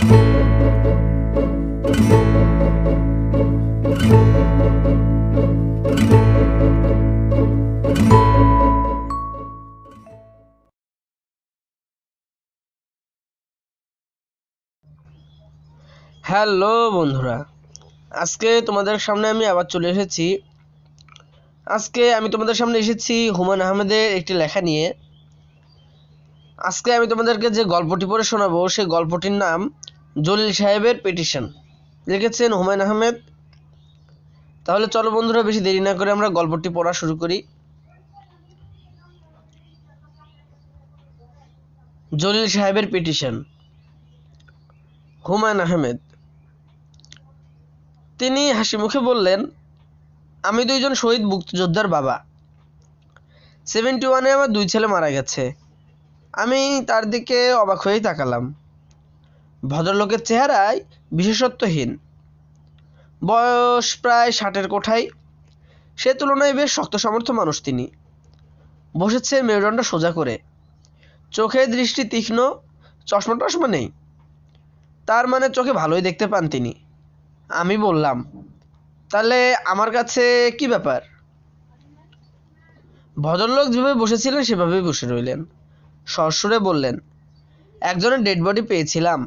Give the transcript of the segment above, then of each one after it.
Hello বন্ধুরা আজকে তোমাদের সামনে আমি আবার চলে এসেছি আজকে আমি তোমাদের সামনে এসেছি হুমায়ুন আহমেদের একটি লেখা নিয়ে আজকে আমি তোমাদেরকে যে গল্পটি পড়ে শোনাবো সেই গল্পটির নাম জলিল সাহেবের পিটিশন লিখেছেন হুমায়ুন আহমেদ তাহলে চলো বন্ধুরা বেশি দেরি না করে আমরা গল্পটি পড়া শুরু করি জলিল সাহেবের পিটিশন হুমায়ুন আহমেদ তিনি হাসি মুখে বললেন আমি দুইজন শহীদ মুক্তিযোদ্ধার বাবা সেভেন্টি ওয়ানে আমার দুই ছেলে মারা গেছে আমি তার দিকে অবাক হয়েই তাকালাম ভদ্রলোকের চেহারায় বিশেষত্বহীন বয়স প্রায় ষাটের কোঠায় সে তুলনায় বেশ শক্ত সমর্থ মানুষ তিনি বসেছে মেরুদণ্ড সোজা করে চোখে দৃষ্টি তীক্ষ্ণ চশমা টশমা নেই তার মানে চোখে ভালোই দেখতে পান তিনি আমি বললাম তাহলে আমার কাছে কি ব্যাপার ভদ্রলোক যেভাবে বসেছিলেন সেভাবেই বসে রইলেন সরসরে বললেন একজনের ডেড বডি পেয়েছিলাম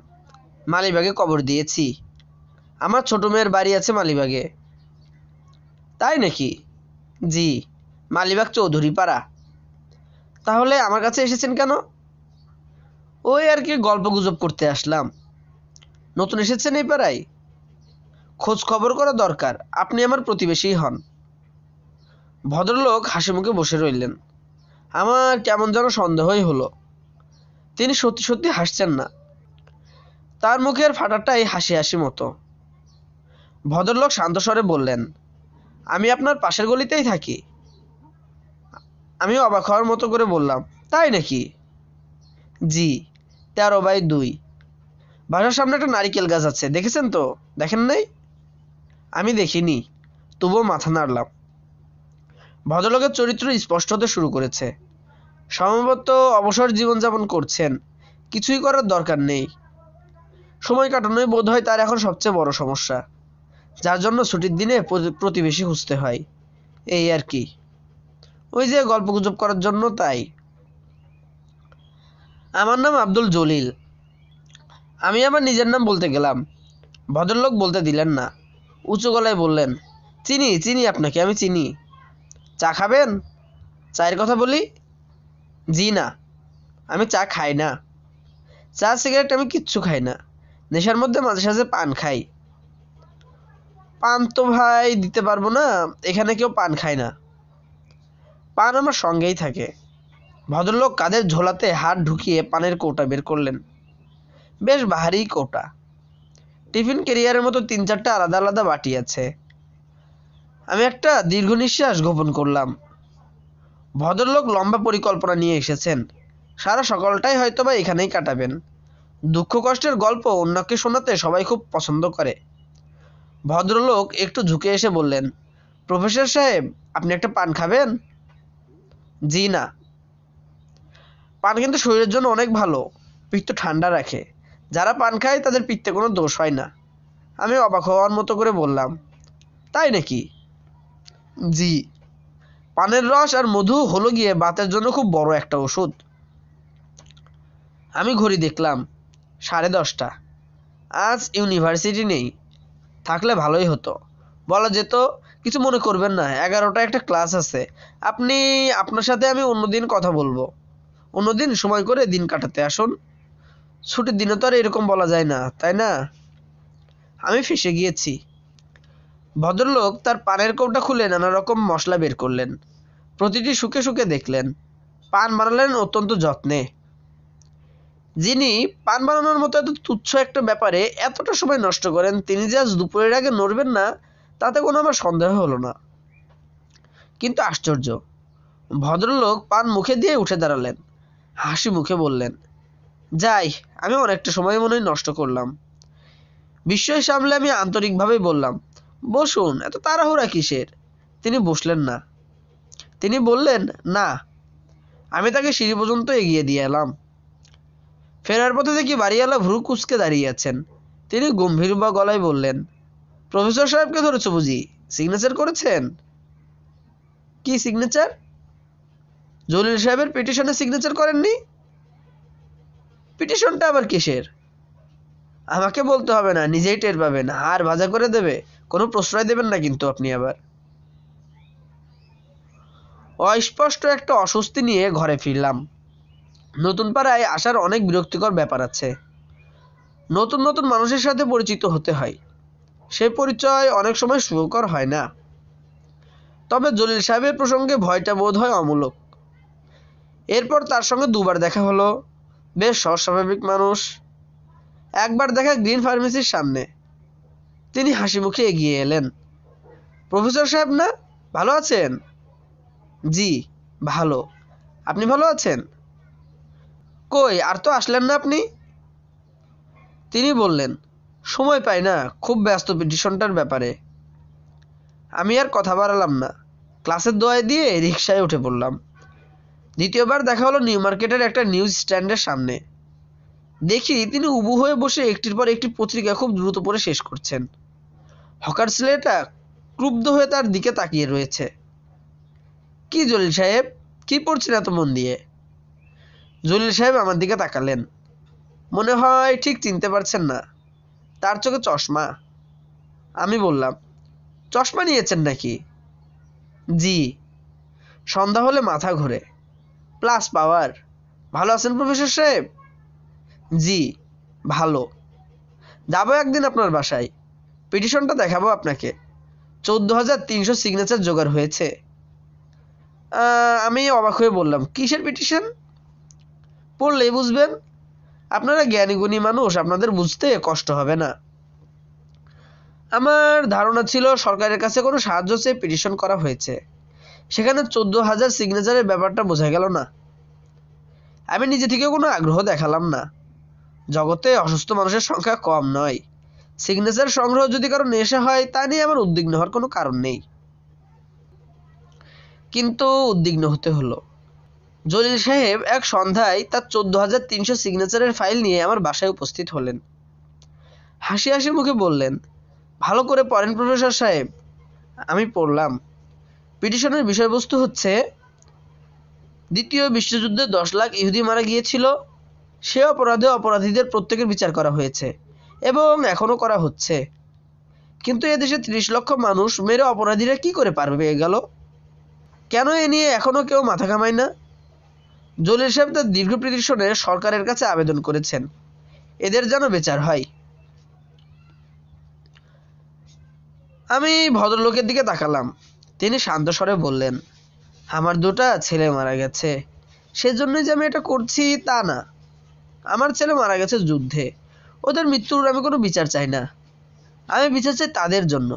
মালিবাগে কবর দিয়েছি আমার ছোট মেয়ের বাড়ি আছে মালিবাগে তাই নাকি জি মালিবাগ চৌধুরী পাড়া তাহলে আমার কাছে এসেছেন কেন ওই আর কি গল্প গুজব করতে আসলাম নতুন এসেছেন এই পাড়ায় খোঁজ খবর করা দরকার আপনি আমার প্রতিবেশী হন ভদ্রলোক হাসি মুখে বসে রইলেন আমার কেমন যেন সন্দেহই হলো তিনি সত্যি সত্যি হাসছেন না তার মুখের ফাটাটাই হাসি হাসি মতো ভদ্রলোক শান্ত স্বরে বললেন আমি আপনার পাশের গলিতেই থাকি আমি অবাক হওয়ার মতো করে বললাম তাই নাকি জি তেরো বাই দুই বাসার সামনে একটা নারিকেল গাছ আছে দেখেছেন তো দেখেন নাই আমি দেখিনি তবুও মাথা নাড়লাম ভদ্রলোকের চরিত্র স্পষ্ট হতে শুরু করেছে সম্ভবত অবসর জীবনযাপন করছেন কিছুই করার দরকার নেই সময় কাটানোই বোধ হয় তার এখন সবচেয়ে বড় সমস্যা যার জন্য ছুটির দিনে প্রতিবেশী খুঁজতে হয় এই আর কি ওই যে গল্প গুজব করার জন্য তাই আমার নাম আব্দুল জলিল আমি আমার নিজের নাম বলতে গেলাম ভদ্রলোক বলতে দিলেন না উঁচু গলায় বললেন চিনি চিনি আপনাকে আমি চিনি চা খাবেন চায়ের কথা বলি জি না আমি চা খাই না চা সিগারেট আমি কিচ্ছু খাই না নেশার মধ্যে মাঝে সাঝে পান খাই পান তো ভাই দিতে পারবো না এখানে কেউ পান খায় না পান আমার সঙ্গেই থাকে ভদ্রলোক কাদের ঝোলাতে হাত ঢুকিয়ে পানের কৌটা বের করলেন বেশ ভারী কৌটা টিফিন কেরিয়ারের মতো তিন চারটা আলাদা আলাদা বাটি আছে আমি একটা দীর্ঘ নিঃশ্বাস গোপন করলাম ভদ্রলোক লম্বা পরিকল্পনা নিয়ে এসেছেন সারা সকালটাই হয়তো বা এখানেই কাটাবেন দুঃখ কষ্টের গল্প অন্যকে শোনাতে সবাই খুব পছন্দ করে ভদ্রলোক একটু ঝুঁকে এসে বললেন প্রফেসর সাহেব আপনি একটা পান খাবেন জি না পান কিন্তু শরীরের জন্য অনেক ভালো পিত্ত ঠান্ডা রাখে যারা পান খায় তাদের পিত্তে কোনো দোষ হয় না আমি অবাক হওয়ার মতো করে বললাম তাই নাকি জি পানের রস আর মধু হলো গিয়ে বাতের জন্য খুব বড় একটা ওষুধ আমি ঘড়ি দেখলাম সাড়ে দশটা আজ ইউনিভার্সিটি নেই থাকলে ভালোই হতো বলা যেত কিছু মনে করবেন না এগারোটা একটা ক্লাস আছে আপনি আপনার সাথে আমি অন্যদিন কথা বলবো অন্যদিন সময় করে দিন কাটাতে আসুন ছুটির দিনে তো আর এরকম বলা যায় না তাই না আমি ফেসে গিয়েছি ভদ্রলোক তার পানের কৌটা খুলে নানা রকম মশলা বের করলেন প্রতিটি সুখে সুখে দেখলেন পান বানালেন অত্যন্ত যত্নে যিনি পান বানানোর মতো এত তুচ্ছ একটা ব্যাপারে এতটা সময় নষ্ট করেন তিনি যে আজ দুপুরের আগে নড়বেন না তাতে কোনো আমার সন্দেহ হলো না কিন্তু আশ্চর্য ভদ্রলোক পান মুখে দিয়ে উঠে দাঁড়ালেন হাসি মুখে বললেন যাই আমি অনেকটা সময় মনে নষ্ট করলাম বিস্ময় সামলে আমি আন্তরিকভাবেই বললাম বসুন এত তাড়াহুড়া কিসের তিনি বসলেন না তিনি বললেন না আমি তাকে সিঁড়ি পর্যন্ত এগিয়ে দিয়ে এলাম ফেরার পথে দেখি বাড়িওয়ালা ভ্রু কুচকে দাঁড়িয়ে আছেন তিনি গম্ভীর বা গলায় বললেন প্রফেসর সাহেবকে ধরেছ বুঝি সিগনেচার করেছেন কি সিগনেচার জলিল সাহেবের পিটিশনে সিগনেচার করেননি পিটিশনটা আবার কিসের আমাকে বলতে হবে না নিজেই টের পাবেন আর ভাজা করে দেবে কোনো প্রশ্রয় দেবেন না কিন্তু আপনি আবার অস্পষ্ট একটা অস্বস্তি নিয়ে ঘরে ফিরলাম নতুন পাড়ায় আসার অনেক বিরক্তিকর ব্যাপার আছে নতুন নতুন মানুষের সাথে পরিচিত হতে হয় সে পরিচয় অনেক সময় সুখকর হয় না তবে জলিল সাহেবের প্রসঙ্গে ভয়টা বোধ হয় অমূলক এরপর তার সঙ্গে দুবার দেখা হলো বেশ অস্বাভাবিক মানুষ একবার দেখা গ্রিন ফার্মেসির সামনে তিনি হাসি মুখে এগিয়ে এলেন প্রফেসর সাহেব না ভালো আছেন জি ভালো আপনি ভালো আছেন কই আর তো আসলেন না আপনি তিনি বললেন সময় পাই না খুব ব্যস্ত পিটিশনটার ব্যাপারে আমি আর কথা বাড়ালাম না ক্লাসের দোয়ায় দিয়ে রিক্সায় উঠে পড়লাম দ্বিতীয়বার দেখা হলো নিউ মার্কেটের একটা নিউজ স্ট্যান্ডের সামনে দেখি তিনি উবু হয়ে বসে একটির পর একটি পত্রিকা খুব দ্রুত পরে শেষ করছেন হকার ছেলেটা ক্রুব্ধ হয়ে তার দিকে তাকিয়ে রয়েছে কি জলিল সাহেব কি পড়ছেন এত মন দিয়ে জলিল সাহেব আমার দিকে তাকালেন মনে হয় ঠিক চিনতে পারছেন না তার চোখে চশমা আমি বললাম চশমা নিয়েছেন নাকি জি সন্ধ্যা হলে মাথা ঘোরে প্লাস পাওয়ার ভালো আছেন প্রফেসর সাহেব জি ভালো যাবো একদিন আপনার বাসায় পিটিশনটা দেখাবো আপনাকে চোদ্দ হাজার তিনশো সিগনেচার জোগাড় হয়েছে আমি অবাক হয়ে বললাম কিসের পিটিশন পড়লেই বুঝবেন আপনারা জ্ঞানী গুণী মানুষ আপনাদের বুঝতে কষ্ট হবে না আমার ধারণা ছিল সরকারের কাছে কোনো সাহায্য চেয়ে পিটিশন করা হয়েছে সেখানে চোদ্দ হাজার সিগনেচারের ব্যাপারটা বোঝা গেল না আমি নিজে থেকে কোনো আগ্রহ দেখালাম না জগতে অসুস্থ মানুষের সংখ্যা কম নয় সিগনেচার সংগ্রহ যদি কারো নেশা হয় তা নিয়ে আমার উদ্বিগ্ন হওয়ার কোনো কারণ নেই কিন্তু উদ্বিগ্ন হতে হলো জলিল সাহেব এক সন্ধ্যায় তার চোদ্দ হাজার তিনশো সিগনেচারের ফাইল নিয়ে আমার বাসায় উপস্থিত হলেন হাসি হাসি মুখে বললেন ভালো করে পড়েন প্রফেসর সাহেব আমি পড়লাম পিটিশনের বিষয়বস্তু হচ্ছে দ্বিতীয় বিশ্বযুদ্ধে দশ লাখ ইহুদি মারা গিয়েছিল সে অপরাধে অপরাধীদের প্রত্যেকের বিচার করা হয়েছে এবং এখনও করা হচ্ছে কিন্তু এদেশে ত্রিশ লক্ষ মানুষ মেরে অপরাধীরা কি করে পারবে গেল কেন এ নিয়ে এখনো কেউ মাথা ঘামায় না জলিল সাহেব তার দীর্ঘ পিটিশনে সরকারের কাছে আবেদন করেছেন এদের যেন বিচার হয় আমি ভদ্রলোকের দিকে তাকালাম তিনি শান্ত স্বরে বললেন আমার দুটা ছেলে মারা গেছে সেজন্যই যে আমি এটা করছি তা না আমার ছেলে মারা গেছে যুদ্ধে ওদের মৃত্যুর আমি কোনো বিচার চাই না আমি বিচার চাই তাদের জন্য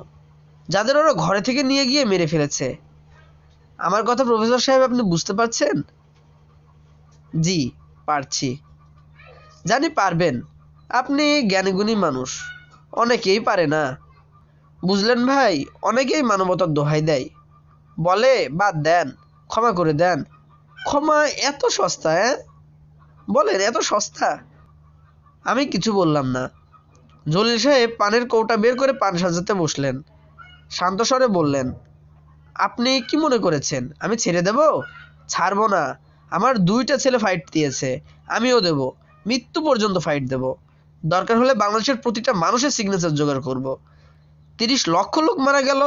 যাদের ওরা ঘরে থেকে নিয়ে গিয়ে মেরে ফেলেছে আমার কথা প্রফেসর সাহেব আপনি বুঝতে পারছেন জি পারছি জানি পারবেন আপনি জ্ঞানীগুণী মানুষ অনেকেই পারে না বুঝলেন ভাই অনেকেই মানবতার দোহাই দেয় বলে বাদ দেন ক্ষমা করে দেন ক্ষমা এত সস্তা হ্যাঁ বলেন এত সস্তা আমি কিছু বললাম না জলিল সাহেব পানের কৌটা বের করে পান সাজাতে বসলেন শান্ত স্বরে বললেন আপনি কি মনে করেছেন আমি ছেড়ে দেব ছাড়বো না আমার দুইটা ছেলে ফাইট দিয়েছে আমিও দেব মৃত্যু পর্যন্ত ফাইট দেব দরকার হলে বাংলাদেশের প্রতিটা মানুষের সিগনেচার জোগাড় করব। তিরিশ লক্ষ লোক মারা গেল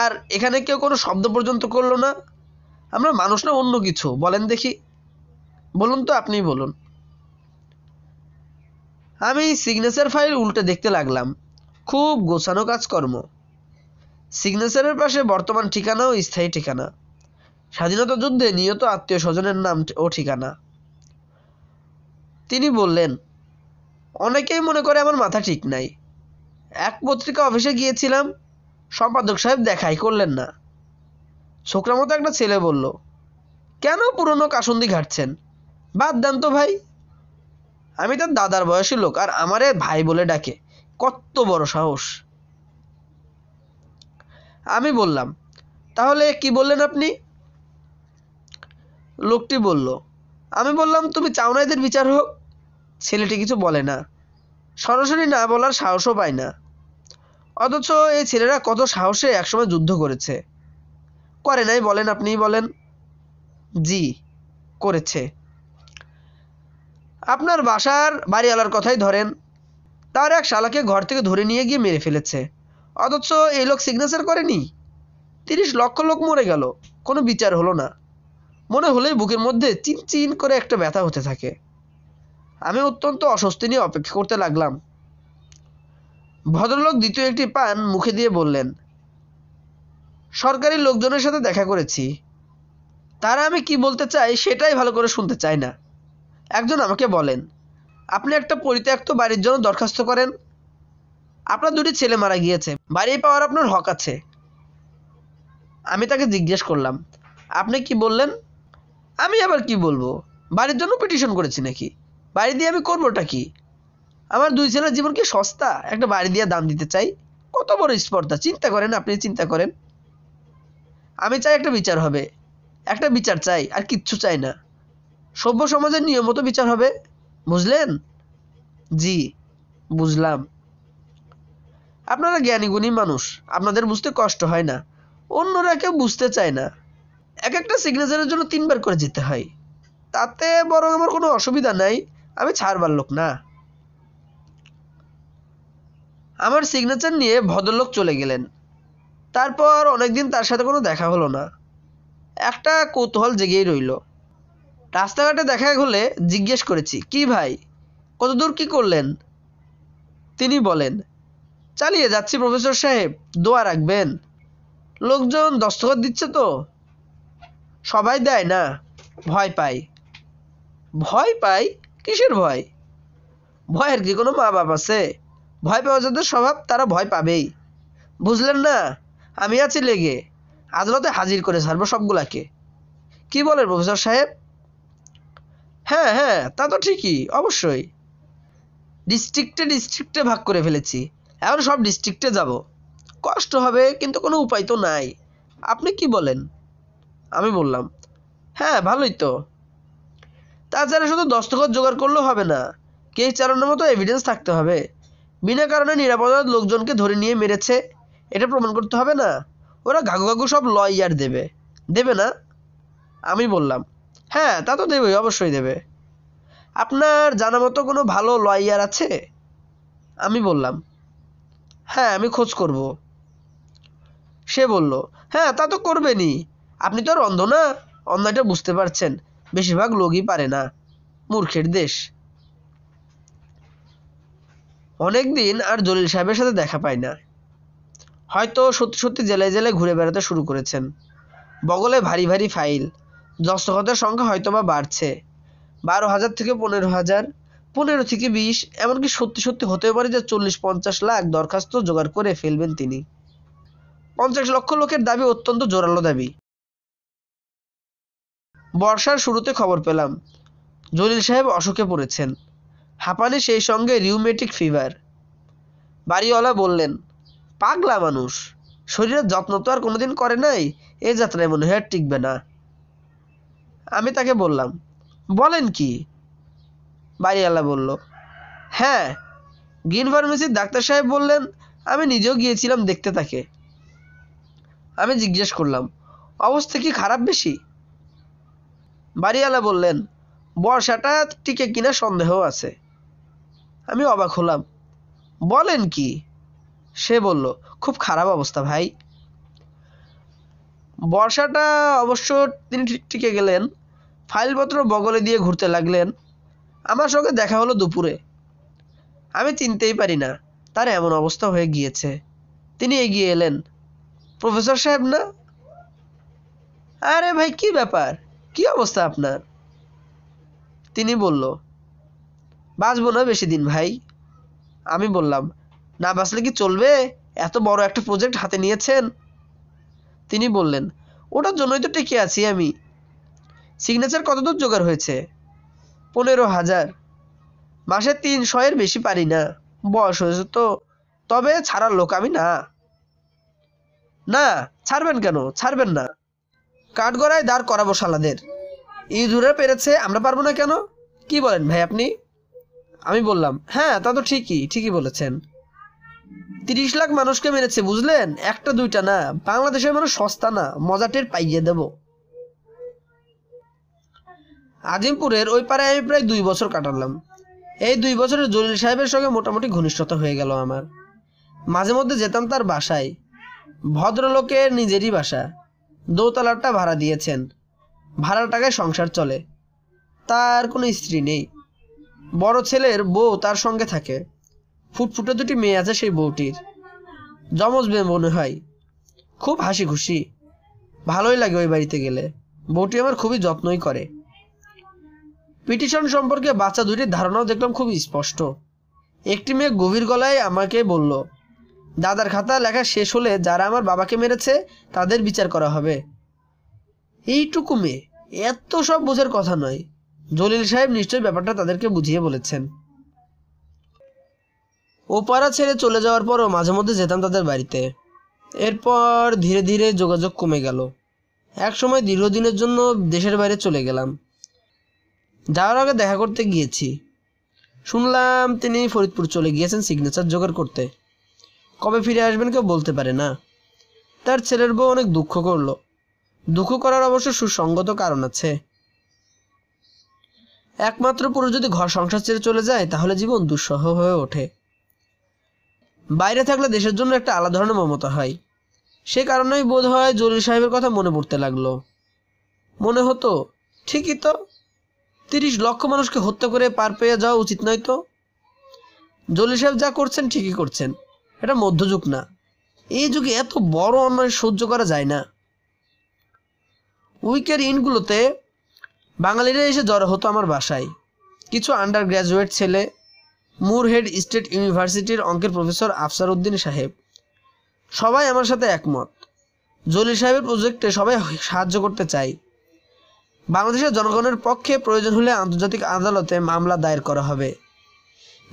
আর এখানে কেউ কোনো শব্দ পর্যন্ত করলো না আমরা মানুষ না অন্য কিছু বলেন দেখি বলুন তো আপনিই বলুন আমি সিগনেচার ফাইল উল্টে দেখতে লাগলাম খুব গোছানো কাজকর্ম সিগনেচারের পাশে বর্তমান ঠিকানা ও স্থায়ী ঠিকানা স্বাধীনতা যুদ্ধে নিহত আত্মীয় স্বজনের নাম ও ঠিকানা তিনি বললেন অনেকেই মনে করে আমার মাথা ঠিক নাই এক পত্রিকা অফিসে গিয়েছিলাম সম্পাদক সাহেব দেখাই করলেন না ছোকরা মতো একটা ছেলে বলল কেন পুরনো কাসন্দি ঘাটছেন বাদ দেন তো ভাই আমি তার দাদার বয়সী লোক আর আমারে ভাই বলে ডাকে কত বড় সাহস আমি বললাম তাহলে কি বললেন আপনি লোকটি বলল আমি বললাম তুমি চাও না এদের বিচার হোক ছেলেটি কিছু বলে না সরাসরি না বলার সাহসও পায় না অথচ এই ছেলেরা কত সাহসে একসময় যুদ্ধ করেছে করে নাই বলেন আপনিই বলেন জি করেছে আপনার বাসার বাড়িওয়ালার কথাই ধরেন তার এক শালাকে ঘর থেকে ধরে নিয়ে গিয়ে মেরে ফেলেছে অথচ এই লোক সিগনেচার করেনি তিরিশ লক্ষ লোক মরে গেল কোনো বিচার হলো না মনে হলেই বুকের মধ্যে চিন চিন করে একটা ব্যথা হতে থাকে আমি অত্যন্ত অস্বস্তি নিয়ে অপেক্ষা করতে লাগলাম ভদ্রলোক দ্বিতীয় একটি পান মুখে দিয়ে বললেন সরকারি লোকজনের সাথে দেখা করেছি তারা আমি কি বলতে চাই সেটাই ভালো করে শুনতে চাই না একজন আমাকে বলেন আপনি একটা পরিত্যক্ত বাড়ির জন্য দরখাস্ত করেন আপনার দুটি ছেলে মারা গিয়েছে বাড়ি পাওয়ার আপনার হক আছে আমি তাকে জিজ্ঞেস করলাম আপনি কি বললেন আমি আবার কি বলবো বাড়ির জন্য পিটিশন করেছি নাকি বাড়ি দিয়ে আমি করবোটা কি আমার দুই ছেলের জীবন কি সস্তা একটা বাড়ি দিয়ে দাম দিতে চাই কত বড় স্পর্ধা চিন্তা করেন আপনি চিন্তা করেন আমি চাই একটা বিচার হবে একটা বিচার চাই আর কিচ্ছু চাই না সভ্য সমাজের নিয়মিত বিচার হবে বুঝলেন জি বুঝলাম আপনারা জ্ঞানীগুণী মানুষ আপনাদের বুঝতে কষ্ট হয় না অন্যরা কেউ বুঝতে চায় না এক একটা সিগনেচারের জন্য তিনবার করে যেতে হয় তাতে বরং আমার কোনো অসুবিধা নাই আমি ছাড়বার লোক না আমার সিগনেচার নিয়ে ভদ্রলোক চলে গেলেন তারপর অনেকদিন তার সাথে কোনো দেখা হলো না একটা কৌতূহল জেগেই রইল রাস্তাঘাটে দেখা হলে জিজ্ঞেস করেছি কি ভাই কতদূর কি করলেন তিনি বলেন চালিয়ে যাচ্ছি প্রফেসর সাহেব দোয়া রাখবেন লোকজন দস্তখত দিচ্ছে তো সবাই দেয় না ভয় পায় ভয় পায় কিসের ভয় ভয় আর কি কোনো মা বাপ আছে ভয় পাওয়া যাদের স্বভাব তারা ভয় পাবেই বুঝলেন না আমি আছি লেগে আদালতে হাজির করে ছাড়বো সবগুলাকে কি বলেন প্রফেসর সাহেব হ্যাঁ হ্যাঁ তা তো ঠিকই অবশ্যই ডিস্ট্রিক্টে ডিস্ট্রিক্টে ভাগ করে ফেলেছি এখন সব ডিস্ট্রিক্টে যাব কষ্ট হবে কিন্তু কোনো উপায় তো নাই আপনি কি বলেন আমি বললাম হ্যাঁ ভালোই তো তাছাড়া শুধু দস্তখত জোগাড় করলেও হবে না কেস চালানোর মতো এভিডেন্স থাকতে হবে বিনা কারণে নিরাপদ লোকজনকে ধরে নিয়ে মেরেছে এটা প্রমাণ করতে হবে না ওরা ঘাগু ঘাঘু সব লয়ার দেবে দেবে না আমি বললাম হ্যাঁ তা তো দেবেই অবশ্যই দেবে আপনার জানা মতো কোনো ভালো লয়ার আছে আমি বললাম হ্যাঁ আমি খোঁজ করব সে বলল হ্যাঁ তা তো করবেনই আপনি তো আর অন্ধ না অন্ধ এটা বুঝতে পারছেন বেশিরভাগ লোকই পারে না মূর্খের দেশ অনেকদিন আর জলিল সাহেবের সাথে দেখা পায় না হয়তো সত্যি সত্যি জেলায় জেলায় ঘুরে বেড়াতে শুরু করেছেন বগলে ভারী ভারী ফাইল দস্তখতের সংখ্যা হয়তো বা বাড়ছে বারো হাজার থেকে পনেরো হাজার পনেরো থেকে বিশ এমনকি সত্যি সত্যি হতে পারে যে চল্লিশ পঞ্চাশ লাখ দরখাস্ত জোগাড় করে ফেলবেন তিনি পঞ্চাশ লক্ষ লোকের দাবি অত্যন্ত জোরালো দাবি বর্ষার শুরুতে খবর পেলাম জলিল সাহেব অসুখে পড়েছেন হাঁপানি সেই সঙ্গে রিউমেটিক ফিভার বাড়িওয়ালা বললেন পাগলা মানুষ শরীরের যত্ন তো আর কোনোদিন করে নাই এ যাত্রায় মনে হয় টিকবে না আমি তাকে বললাম বলেন কি বাড়িওয়ালা বলল হ্যাঁ গ্রিন ফার্মেসির ডাক্তার সাহেব বললেন আমি নিজেও গিয়েছিলাম দেখতে তাকে আমি জিজ্ঞেস করলাম অবস্থা কি খারাপ বেশি বাড়িওয়ালা বললেন বর্ষাটা টিকে কিনা সন্দেহ আছে আমি অবাক হলাম বলেন কি সে বলল খুব খারাপ অবস্থা ভাই বর্ষাটা অবশ্য তিনি টিকে গেলেন ফাইলপত্র বগলে দিয়ে ঘুরতে লাগলেন আমার সঙ্গে দেখা হলো দুপুরে আমি চিনতেই পারি না তার এমন অবস্থা হয়ে গিয়েছে তিনি এগিয়ে এলেন প্রফেসর সাহেব না আরে ভাই কি ব্যাপার কি অবস্থা আপনার তিনি বলল বাঁচবো না বেশি দিন ভাই আমি বললাম না বাঁচলে কি চলবে এত বড় একটা প্রজেক্ট হাতে নিয়েছেন তিনি বললেন ওটার জন্যই তো টেকে আছি আমি সিগনেচার কতদূর জোগাড় হয়েছে পনেরো হাজার মাসে এর বেশি পারি না বয়স হয়েছে তো তবে ছাড়ার লোক আমি না না ছাড়বেন কেন ছাড়বেন না কাঠগড়ায় দাঁড় করাবো শালাদের ইঁদুরে পেরেছে আমরা পারবো না কেন কি বলেন ভাই আপনি আমি বললাম হ্যাঁ তা তো ঠিকই ঠিকই বলেছেন তিরিশ লাখ মানুষকে মেরেছে বুঝলেন একটা দুইটা না বাংলাদেশের মানুষ সস্তা না মজাটের পাইয়ে দেব আজিমপুরের ওই পাড়ায় আমি প্রায় দুই বছর কাটালাম এই দুই বছরে জলিল সাহেবের সঙ্গে মোটামুটি ঘনিষ্ঠতা হয়ে গেল আমার মাঝে মধ্যে যেতাম তার বাসায় ভদ্রলোকের নিজেরই বাসা দোতলাটা ভাড়া দিয়েছেন ভাড়া টাকায় সংসার চলে তার কোনো স্ত্রী নেই বড় ছেলের বউ তার সঙ্গে থাকে ফুটফুটে দুটি মেয়ে আছে সেই বউটির জমজ মেয়ে মনে হয় খুব হাসি খুশি ভালোই লাগে ওই বাড়িতে গেলে বউটি আমার খুবই যত্নই করে পিটিশন সম্পর্কে বাচ্চা দুটির ধারণাও দেখলাম খুব স্পষ্ট একটি মেয়ে গভীর গলায় আমাকে বলল দাদার খাতা লেখা শেষ হলে যারা আমার বাবাকে মেরেছে তাদের বিচার করা হবে এইটুকু মেয়ে এত সব বোঝার কথা নয় জলিল সাহেব নিশ্চয়ই ব্যাপারটা তাদেরকে বুঝিয়ে বলেছেন ও পাড়া ছেড়ে চলে যাওয়ার পরও মাঝে মধ্যে যেতাম তাদের বাড়িতে এরপর ধীরে ধীরে যোগাযোগ কমে গেল এক সময় দীর্ঘদিনের জন্য দেশের বাইরে চলে গেলাম যাওয়ার আগে দেখা করতে গিয়েছি শুনলাম তিনি ফরিদপুর চলে গিয়েছেন সিগনেচার জোগাড় করতে কবে ফিরে আসবেন কেউ বলতে পারে না তার ছেলের বউ অনেক দুঃখ করলো দুঃখ করার অবশ্য সুসঙ্গত কারণ আছে একমাত্র পুরুষ যদি ঘর সংসার ছেড়ে চলে যায় তাহলে জীবন দুঃসহ হয়ে ওঠে বাইরে থাকলে দেশের জন্য একটা আলাদা ধরনের মমতা হয় সে কারণেই বোধ হয় জরুরি সাহেবের কথা মনে পড়তে লাগলো মনে হতো ঠিকই তো তিরিশ লক্ষ মানুষকে হত্যা করে পার পেয়ে যাওয়া উচিত নয় তো জলি সাহেব যা করছেন ঠিকই করছেন এটা মধ্যযুগ না এই যুগে এত বড় অন্যায় সহ্য করা যায় না উইকের ইনগুলোতে বাঙালিরা এসে জড়ো হতো আমার বাসায় কিছু আন্ডার গ্র্যাজুয়েট ছেলে মুরহেড স্টেট ইউনিভার্সিটির অঙ্কের প্রফেসর আফসার উদ্দিন সাহেব সবাই আমার সাথে একমত জলি সাহেবের প্রজেক্টে সবাই সাহায্য করতে চাই বাংলাদেশের জনগণের পক্ষে প্রয়োজন হলে আন্তর্জাতিক আদালতে মামলা দায়ের করা হবে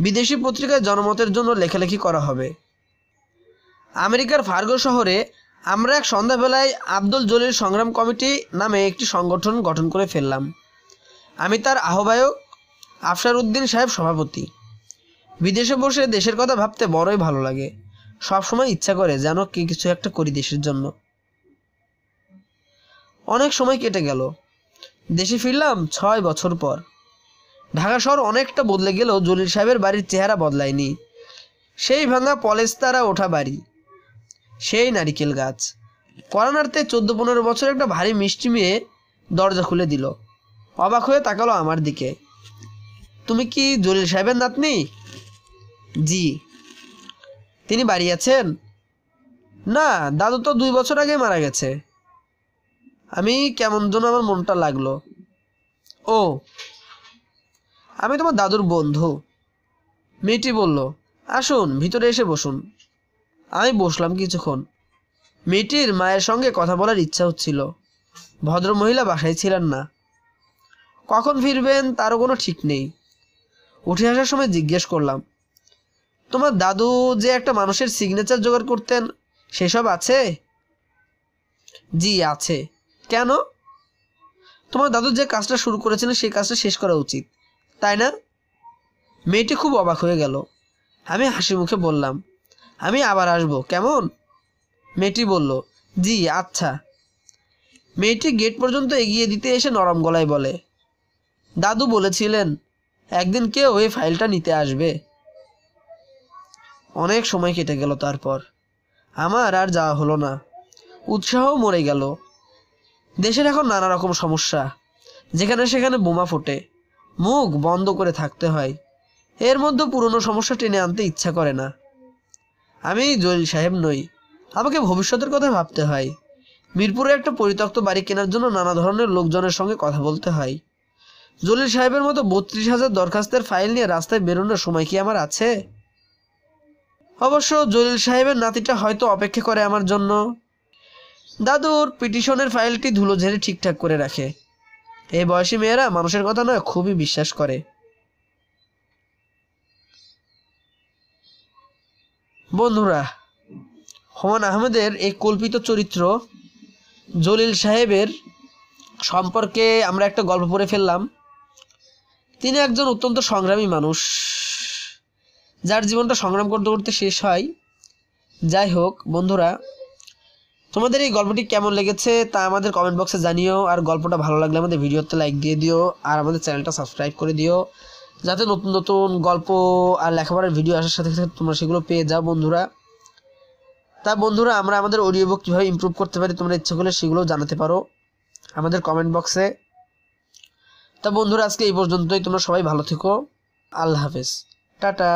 বিদেশি পত্রিকায় জনমতের জন্য লেখালেখি করা হবে আমেরিকার ফার্গো শহরে আমরা এক সন্ধ্যাবেলায় আব্দুল জলিল সংগ্রাম কমিটি নামে একটি সংগঠন গঠন করে ফেললাম আমি তার আহ্বায়ক আফসার উদ্দিন সাহেব সভাপতি বিদেশে বসে দেশের কথা ভাবতে বড়ই ভালো লাগে সবসময় ইচ্ছা করে যেন কি কিছু একটা করি দেশের জন্য অনেক সময় কেটে গেল দেশে ফিরলাম ছয় বছর পর ঢাকা শহর অনেকটা বদলে গেলেও জলিল সাহেবের বাড়ির চেহারা বদলায়নি সেই ভাঙা পলেস্তারা ওঠা বাড়ি সেই নারিকেল গাছ করোনার্থে চোদ্দো পনেরো বছর একটা ভারী মিষ্টি মেয়ে দরজা খুলে দিল অবাক হয়ে তাকালো আমার দিকে তুমি কি জলিল সাহেবের নাতনি জি তিনি বাড়ি আছেন না দাদু তো দুই বছর আগে মারা গেছে আমি কেমন যেন আমার মনটা লাগলো ও আমি তোমার দাদুর বন্ধু মেয়েটি বলল আসুন ভিতরে এসে বসুন আমি বসলাম কিছুক্ষণ মেয়েটির মায়ের সঙ্গে কথা বলার ইচ্ছা হচ্ছিল ভদ্রমহিলা বাসায় ছিলেন না কখন ফিরবেন তারও কোনো ঠিক নেই উঠে আসার সময় জিজ্ঞেস করলাম তোমার দাদু যে একটা মানুষের সিগনেচার জোগাড় করতেন সেসব আছে জি আছে কেন তোমার দাদু যে কাজটা শুরু করেছেন সেই কাজটা শেষ করা উচিত তাই না মেয়েটি খুব অবাক হয়ে গেল আমি হাসি মুখে বললাম আমি আবার আসব কেমন মেয়েটি বলল জি আচ্ছা মেয়েটি গেট পর্যন্ত এগিয়ে দিতে এসে নরম গলায় বলে দাদু বলেছিলেন একদিন কেউ ওই ফাইলটা নিতে আসবে অনেক সময় কেটে গেল তারপর আমার আর যাওয়া হলো না উৎসাহ মরে গেল দেশের এখন নানা রকম সমস্যা যেখানে সেখানে বোমা ফোটে মুখ বন্ধ করে থাকতে হয় এর মধ্যে পুরনো সমস্যা টেনে আনতে ইচ্ছা করে না আমি জলিল সাহেব নই আমাকে ভবিষ্যতের কথা ভাবতে হয় মিরপুরে একটা পরিত্যক্ত বাড়ি কেনার জন্য নানা ধরনের লোকজনের সঙ্গে কথা বলতে হয় জলিল সাহেবের মতো বত্রিশ হাজার দরখাস্তের ফাইল নিয়ে রাস্তায় বেরোনোর সময় কি আমার আছে অবশ্য জলিল সাহেবের নাতিটা হয়তো অপেক্ষা করে আমার জন্য দাদুর পিটিশনের ফাইলটি ধুলো ঝেড়ে ঠিকঠাক করে রাখে এই বয়সী মেয়েরা মানুষের কথা নয় খুবই বিশ্বাস করে বন্ধুরা হুমান আহমেদের এই কল্পিত চরিত্র জলিল সাহেবের সম্পর্কে আমরা একটা গল্প পড়ে ফেললাম তিনি একজন অত্যন্ত সংগ্রামী মানুষ যার জীবনটা সংগ্রাম করতে করতে শেষ হয় যাই হোক বন্ধুরা তোমাদের এই গল্পটি কেমন লেগেছে তা আমাদের কমেন্ট বক্সে জানিও আর গল্পটা ভালো লাগলে আমাদের ভিডিওতে লাইক দিয়ে দিও আর আমাদের চ্যানেলটা সাবস্ক্রাইব করে দিও যাতে নতুন নতুন গল্প আর লেখাপড়ার ভিডিও আসার সাথে সাথে তোমরা সেগুলো পেয়ে যাও বন্ধুরা তা বন্ধুরা আমরা আমাদের অডিও বুক কীভাবে ইম্প্রুভ করতে পারি তোমরা ইচ্ছে করলে সেগুলো জানাতে পারো আমাদের কমেন্ট বক্সে তা বন্ধুরা আজকে এই পর্যন্তই তোমরা সবাই ভালো থেকো আল্লাহ হাফেজ টাটা